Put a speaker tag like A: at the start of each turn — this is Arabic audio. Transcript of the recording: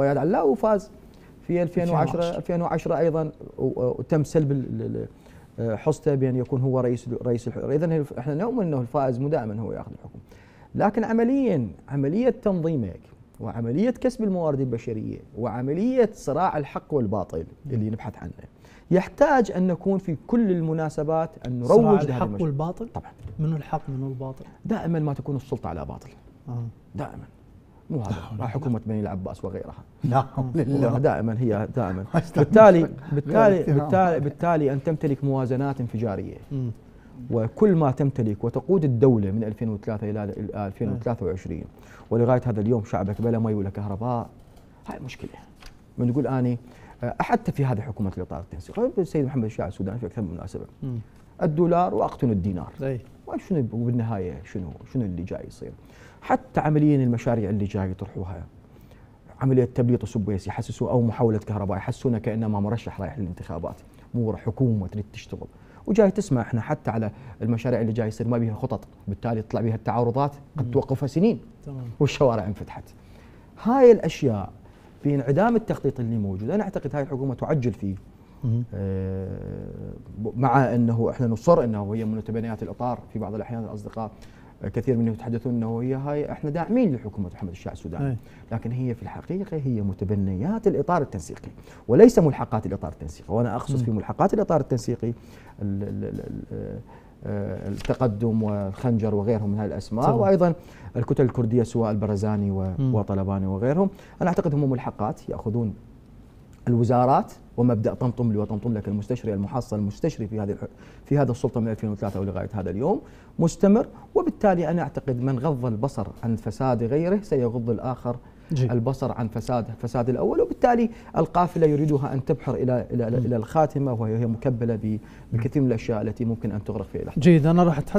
A: وياد علاء لا وفاز في 2010 2010, ايضا وتم سلب آه، حصته بان يكون هو رئيس رئيس الحكومه اذا احنا نؤمن انه الفائز مو دائما هو ياخذ الحكم لكن عمليا عمليه تنظيمك وعمليه كسب الموارد البشريه وعمليه صراع الحق والباطل اللي نبحث عنه يحتاج ان نكون في كل المناسبات ان نروج صراع الحق والباطل طبعا منو الحق منو الباطل دائما ما تكون السلطه على باطل آه. دائما مو هذا مع حكومه بني العباس وغيرها لا دائما هي دائما بالتالي بالتالي بالتالي, بالتالي ان تمتلك موازنات انفجاريه وكل ما تمتلك وتقود الدوله من 2003 الى 2023 آه، ولغايه هذا اليوم شعبك بلا مي ولا كهرباء هاي مشكله من تقول اني آه، حتى في هذه حكومه الاطار التنسيق السيد طيب، محمد الشاعر السوداني في اكثر من مناسبه الدولار واقتنوا الدينار شنو بالنهايه شنو شنو اللي جاي يصير حتى عمليا المشاريع اللي جاي يطرحوها عمليه تبليط السبويس يحسسوا او محاوله كهرباء يحسسونا كانما مرشح رايح للانتخابات مو حكومه تريد تشتغل وجاي تسمع احنا حتى على المشاريع اللي جاي يصير ما بيها خطط بالتالي تطلع بها التعارضات قد توقفها سنين تمام. والشوارع انفتحت هاي الاشياء في انعدام التخطيط اللي موجود انا اعتقد هاي الحكومه تعجل فيه آه، مع أنه إحنا نصر أنه هي من متبنيات الإطار في بعض الأحيان الأصدقاء آه، كثير منهم يتحدثون انه هي هاي احنا داعمين لحكومه محمد الشاه السوداني لكن هي في الحقيقه هي متبنيات الاطار التنسيقي وليس ملحقات الاطار التنسيقي وانا اقصد في ملحقات الاطار التنسيقي الـ الـ الـ آه، التقدم والخنجر وغيرهم من هذه الاسماء طبعا. وايضا الكتل الكرديه سواء البرزاني وطلباني وغيرهم انا اعتقد هم ملحقات ياخذون الوزارات ومبدا طمطم لي وطمطم لك المستشري المحصل المستشري في هذه في هذا السلطه من 2003 ولغايه هذا اليوم مستمر وبالتالي انا اعتقد من غض البصر عن فساد غيره سيغض الاخر جي. البصر عن فساد فساد الاول وبالتالي القافله يريدها ان تبحر الى الى, إلى الخاتمه وهي مكبله بكثير من الاشياء التي ممكن ان تغرق في لحظه جيد انا راح